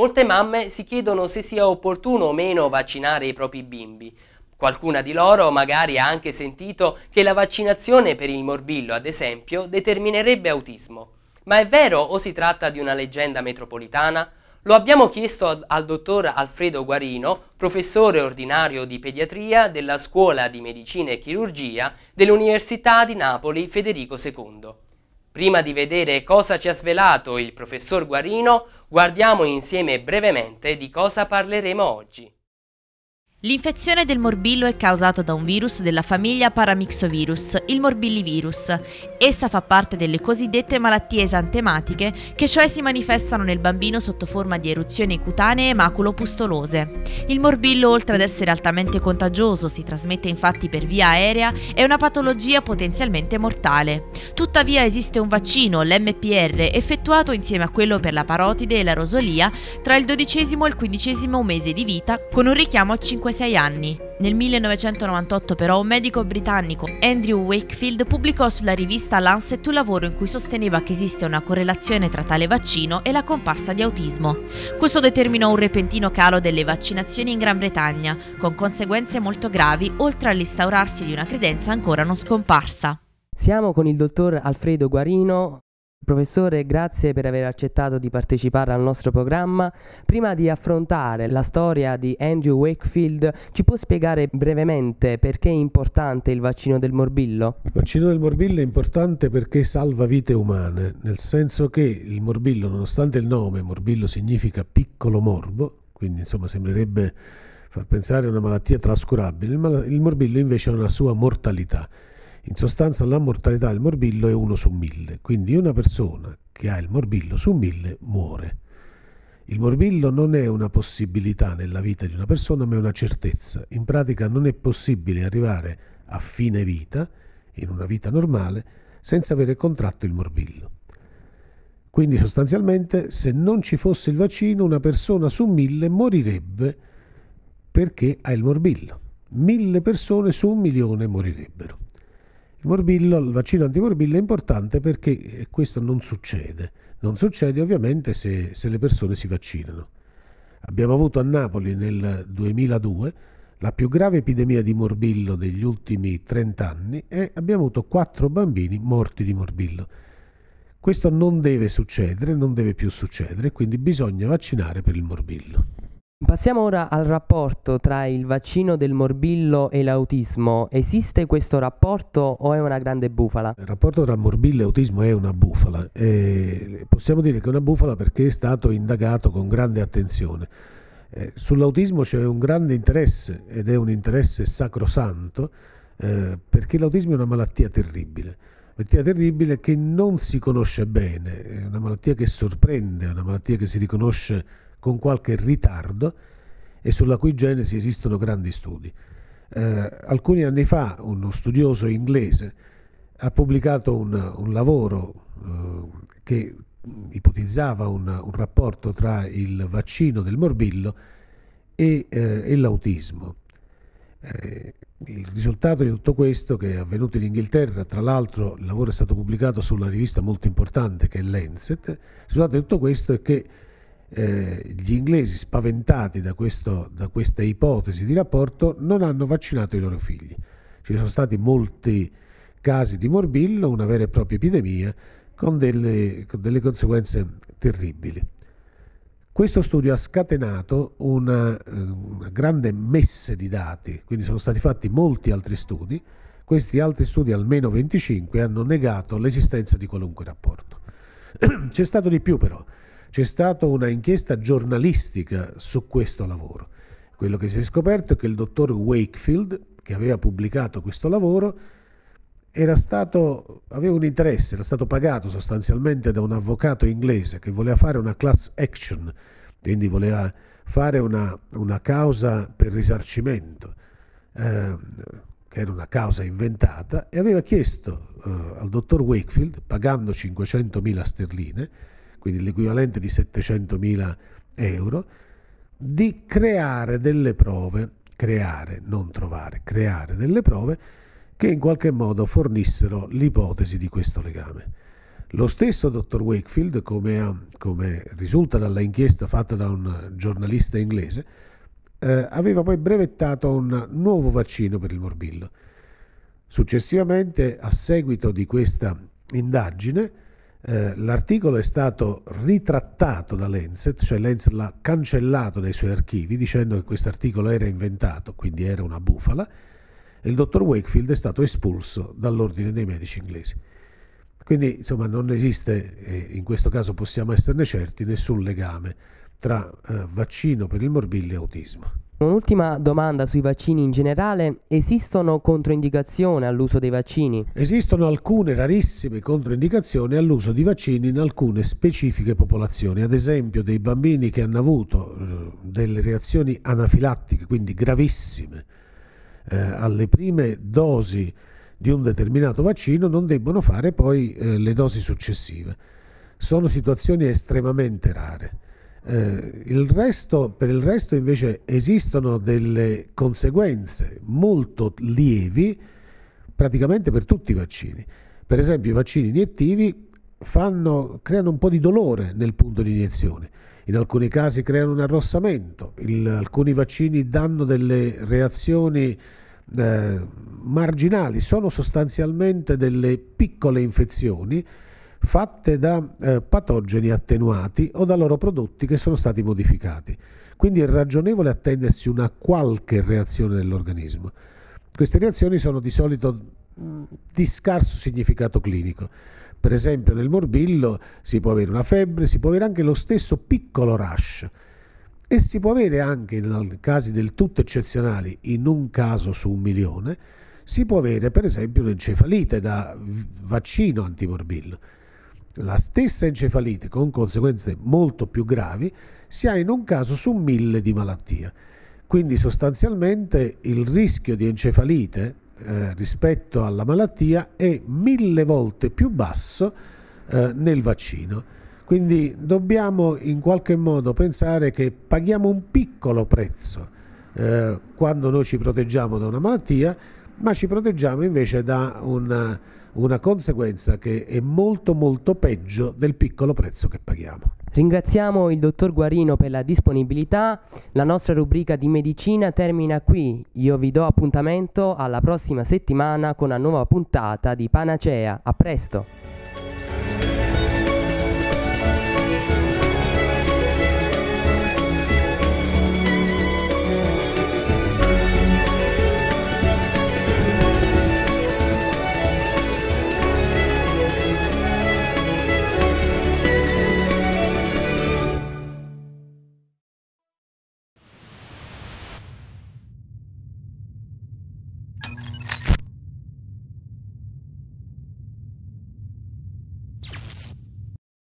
Molte mamme si chiedono se sia opportuno o meno vaccinare i propri bimbi. Qualcuna di loro magari ha anche sentito che la vaccinazione per il morbillo, ad esempio, determinerebbe autismo. Ma è vero o si tratta di una leggenda metropolitana? Lo abbiamo chiesto al dottor Alfredo Guarino, professore ordinario di pediatria della Scuola di Medicina e Chirurgia dell'Università di Napoli Federico II. Prima di vedere cosa ci ha svelato il professor Guarino, guardiamo insieme brevemente di cosa parleremo oggi. L'infezione del morbillo è causata da un virus della famiglia paramixovirus, il morbillivirus. Essa fa parte delle cosiddette malattie esantematiche, che cioè si manifestano nel bambino sotto forma di eruzioni cutanee maculo pustolose. Il morbillo, oltre ad essere altamente contagioso, si trasmette infatti per via aerea, è una patologia potenzialmente mortale. Tuttavia esiste un vaccino, l'MPR, effettuato insieme a quello per la parotide e la rosolia tra il dodicesimo e il quindicesimo mese di vita, con un richiamo a 5 5-6 anni. Nel 1998 però un medico britannico, Andrew Wakefield, pubblicò sulla rivista Lancet un lavoro in cui sosteneva che esiste una correlazione tra tale vaccino e la comparsa di autismo. Questo determinò un repentino calo delle vaccinazioni in Gran Bretagna, con conseguenze molto gravi, oltre all'instaurarsi di una credenza ancora non scomparsa. Siamo con il dottor Alfredo Guarino, Professore, grazie per aver accettato di partecipare al nostro programma. Prima di affrontare la storia di Andrew Wakefield, ci può spiegare brevemente perché è importante il vaccino del morbillo? Il vaccino del morbillo è importante perché salva vite umane, nel senso che il morbillo, nonostante il nome, morbillo significa piccolo morbo, quindi insomma sembrerebbe far pensare a una malattia trascurabile, il morbillo invece ha una sua mortalità in sostanza la mortalità del morbillo è 1 su 1000, quindi una persona che ha il morbillo su 1000 muore. Il morbillo non è una possibilità nella vita di una persona, ma è una certezza. In pratica non è possibile arrivare a fine vita, in una vita normale, senza avere contratto il morbillo. Quindi sostanzialmente se non ci fosse il vaccino una persona su 1000 morirebbe perché ha il morbillo. Mille persone su un milione morirebbero. Il morbillo, il vaccino antimorbillo è importante perché eh, questo non succede. Non succede ovviamente se, se le persone si vaccinano. Abbiamo avuto a Napoli nel 2002 la più grave epidemia di morbillo degli ultimi 30 anni e abbiamo avuto 4 bambini morti di morbillo. Questo non deve succedere, non deve più succedere, quindi bisogna vaccinare per il morbillo. Passiamo ora al rapporto tra il vaccino del morbillo e l'autismo. Esiste questo rapporto o è una grande bufala? Il rapporto tra morbillo e autismo è una bufala. E possiamo dire che è una bufala perché è stato indagato con grande attenzione. Eh, sull'autismo c'è un grande interesse ed è un interesse sacrosanto eh, perché l'autismo è una malattia terribile. Malattia terribile che non si conosce bene, è una malattia che sorprende, è una malattia che si riconosce con qualche ritardo e sulla cui genesi esistono grandi studi. Eh, alcuni anni fa uno studioso inglese ha pubblicato un, un lavoro eh, che ipotizzava un, un, rapporto tra il vaccino del morbillo e, eh, e l'autismo. Eh, il risultato di tutto questo che è avvenuto in Inghilterra, tra l'altro il lavoro è stato pubblicato su una rivista molto importante che è Lancet, il risultato di tutto questo è che eh, gli inglesi spaventati da, questo, da, questa ipotesi di rapporto non hanno vaccinato i loro figli. Ci sono stati molti casi di morbillo, una vera e propria epidemia, con delle, con delle conseguenze terribili. Questo studio ha scatenato una, eh, una, grande messe di dati, quindi sono stati fatti molti altri studi, questi altri studi, almeno 25, hanno negato l'esistenza di qualunque rapporto. C'è stato di più però, c'è stata una inchiesta giornalistica su questo lavoro. Quello che si è scoperto è che il dottor Wakefield, che aveva pubblicato questo lavoro, stato, aveva un interesse, era stato pagato sostanzialmente da un avvocato inglese che voleva fare una class action, quindi voleva fare una, una causa per risarcimento, eh, che era una causa inventata, e aveva chiesto eh, al dottor Wakefield, pagando 500.000 sterline, quindi l'equivalente di 700.000 euro, di creare delle prove, creare, non trovare, creare delle prove che in qualche modo fornissero l'ipotesi di questo legame. Lo stesso dottor Wakefield, come, come risulta dalla inchiesta fatta da un giornalista inglese, eh, aveva poi brevettato un nuovo vaccino per il morbillo. Successivamente, a seguito di questa indagine, eh, l'articolo è stato ritrattato da Lenset, cioè Lenset l'ha cancellato dai suoi archivi dicendo che questo articolo era inventato, quindi era una bufala, e il dottor Wakefield è stato espulso dall'ordine dei medici inglesi. Quindi insomma non esiste, in questo caso possiamo esserne certi, nessun legame tra eh, vaccino per il morbillo e autismo. Un'ultima domanda sui vaccini in generale, esistono controindicazioni all'uso dei vaccini? Esistono alcune rarissime controindicazioni all'uso di vaccini in alcune specifiche popolazioni, ad esempio dei bambini che hanno avuto eh, delle reazioni anafilattiche, quindi gravissime, eh, alle prime dosi di un determinato vaccino non debbono fare poi eh, le dosi successive. Sono situazioni estremamente rare. Eh, il resto, per il resto invece esistono delle conseguenze molto lievi praticamente per tutti i vaccini. Per esempio i vaccini iniettivi fanno, creano un po' di dolore nel punto di iniezione, in alcuni casi creano un arrossamento, il, alcuni vaccini danno delle reazioni eh, marginali, sono sostanzialmente delle piccole infezioni fatte da eh, patogeni attenuati o da loro prodotti che sono stati modificati. Quindi è ragionevole attendersi una qualche reazione dell'organismo. Queste reazioni sono di solito di scarso significato clinico. Per esempio nel morbillo si può avere una febbre, si può avere anche lo stesso piccolo rash e si può avere anche in casi del tutto eccezionali, in un caso su un milione, si può avere per esempio un'encefalite da vaccino antimorbillo. La stessa encefalite, con conseguenze molto più gravi, si ha in un caso su mille di malattie. Quindi sostanzialmente il rischio di encefalite eh, rispetto alla malattia è mille volte più basso eh, nel vaccino. Quindi dobbiamo in qualche modo pensare che paghiamo un piccolo prezzo eh, quando noi ci proteggiamo da una malattia, ma ci proteggiamo invece da una una conseguenza che è molto molto peggio del piccolo prezzo che paghiamo. Ringraziamo il dottor Guarino per la disponibilità, la nostra rubrica di medicina termina qui, io vi do appuntamento alla prossima settimana con una nuova puntata di Panacea, a presto!